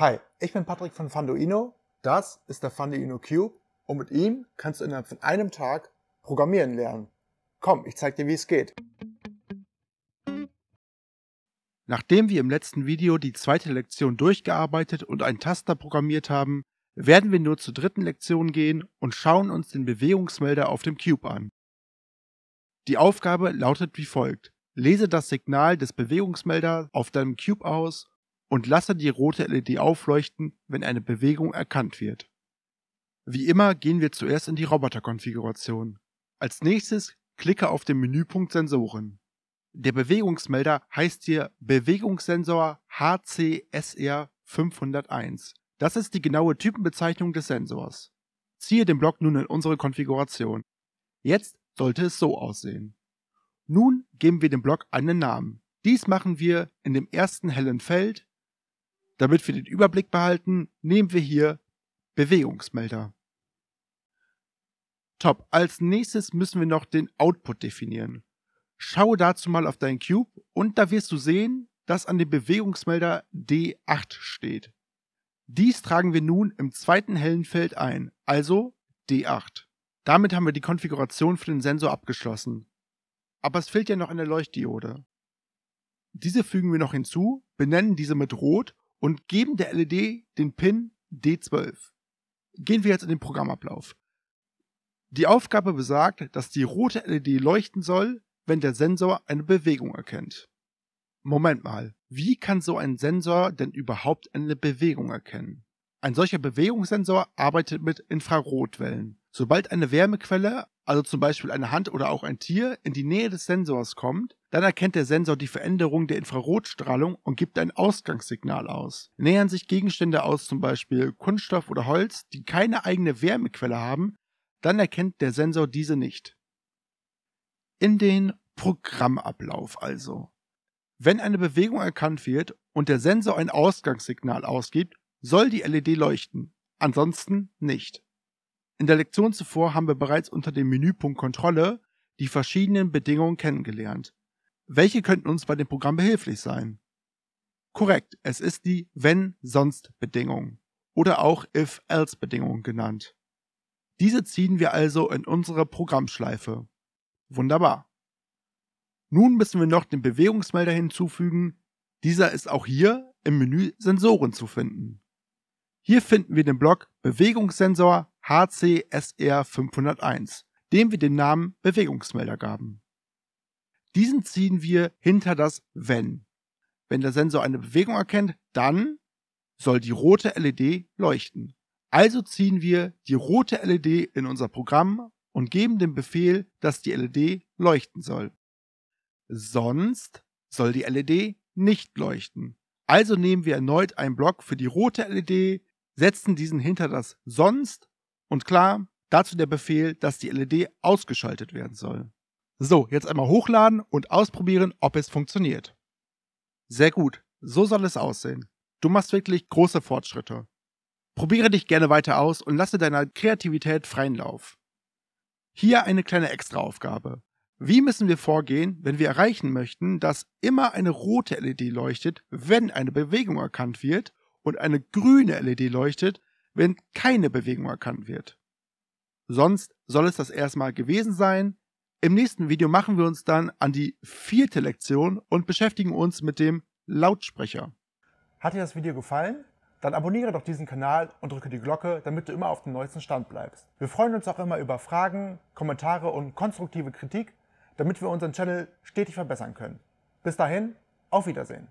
Hi, ich bin Patrick von Fanduino. Das ist der Fanduino Cube und mit ihm kannst du innerhalb von einem Tag programmieren lernen. Komm, ich zeig dir, wie es geht. Nachdem wir im letzten Video die zweite Lektion durchgearbeitet und einen Taster programmiert haben, werden wir nur zur dritten Lektion gehen und schauen uns den Bewegungsmelder auf dem Cube an. Die Aufgabe lautet wie folgt. Lese das Signal des Bewegungsmelders auf deinem Cube aus und lasse die rote LED aufleuchten, wenn eine Bewegung erkannt wird. Wie immer gehen wir zuerst in die Roboterkonfiguration. Als nächstes klicke auf den Menüpunkt Sensoren. Der Bewegungsmelder heißt hier Bewegungssensor HCSR 501. Das ist die genaue Typenbezeichnung des Sensors. Ziehe den Block nun in unsere Konfiguration. Jetzt sollte es so aussehen. Nun geben wir dem Block einen Namen. Dies machen wir in dem ersten hellen Feld damit wir den Überblick behalten, nehmen wir hier Bewegungsmelder. Top. Als nächstes müssen wir noch den Output definieren. Schaue dazu mal auf deinen Cube und da wirst du sehen, dass an dem Bewegungsmelder D8 steht. Dies tragen wir nun im zweiten hellen Feld ein, also D8. Damit haben wir die Konfiguration für den Sensor abgeschlossen. Aber es fehlt ja noch eine Leuchtdiode. Diese fügen wir noch hinzu, benennen diese mit Rot und geben der LED den Pin D12. Gehen wir jetzt in den Programmablauf. Die Aufgabe besagt, dass die rote LED leuchten soll, wenn der Sensor eine Bewegung erkennt. Moment mal, wie kann so ein Sensor denn überhaupt eine Bewegung erkennen? Ein solcher Bewegungssensor arbeitet mit Infrarotwellen. Sobald eine Wärmequelle, also zum Beispiel eine Hand oder auch ein Tier, in die Nähe des Sensors kommt, dann erkennt der Sensor die Veränderung der Infrarotstrahlung und gibt ein Ausgangssignal aus. Nähern sich Gegenstände aus, zum Beispiel Kunststoff oder Holz, die keine eigene Wärmequelle haben, dann erkennt der Sensor diese nicht. In den Programmablauf also. Wenn eine Bewegung erkannt wird und der Sensor ein Ausgangssignal ausgibt, soll die LED leuchten, ansonsten nicht. In der Lektion zuvor haben wir bereits unter dem Menüpunkt Kontrolle die verschiedenen Bedingungen kennengelernt. Welche könnten uns bei dem Programm behilflich sein? Korrekt, es ist die Wenn-Sonst-Bedingung oder auch If-Else-Bedingung genannt. Diese ziehen wir also in unsere Programmschleife. Wunderbar. Nun müssen wir noch den Bewegungsmelder hinzufügen. Dieser ist auch hier im Menü Sensoren zu finden. Hier finden wir den Block Bewegungssensor HCSR 501, dem wir den Namen Bewegungsmelder gaben. Diesen ziehen wir hinter das Wenn. Wenn der Sensor eine Bewegung erkennt, dann soll die rote LED leuchten. Also ziehen wir die rote LED in unser Programm und geben den Befehl, dass die LED leuchten soll. Sonst soll die LED nicht leuchten. Also nehmen wir erneut einen Block für die rote LED, setzen diesen hinter das Sonst und klar, dazu der Befehl, dass die LED ausgeschaltet werden soll. So, jetzt einmal hochladen und ausprobieren, ob es funktioniert. Sehr gut, so soll es aussehen. Du machst wirklich große Fortschritte. Probiere dich gerne weiter aus und lasse deiner Kreativität freien Lauf. Hier eine kleine Extraaufgabe. Wie müssen wir vorgehen, wenn wir erreichen möchten, dass immer eine rote LED leuchtet, wenn eine Bewegung erkannt wird und eine grüne LED leuchtet, wenn keine Bewegung erkannt wird. Sonst soll es das erstmal gewesen sein. Im nächsten Video machen wir uns dann an die vierte Lektion und beschäftigen uns mit dem Lautsprecher. Hat dir das Video gefallen? Dann abonniere doch diesen Kanal und drücke die Glocke, damit du immer auf dem neuesten Stand bleibst. Wir freuen uns auch immer über Fragen, Kommentare und konstruktive Kritik, damit wir unseren Channel stetig verbessern können. Bis dahin, auf Wiedersehen.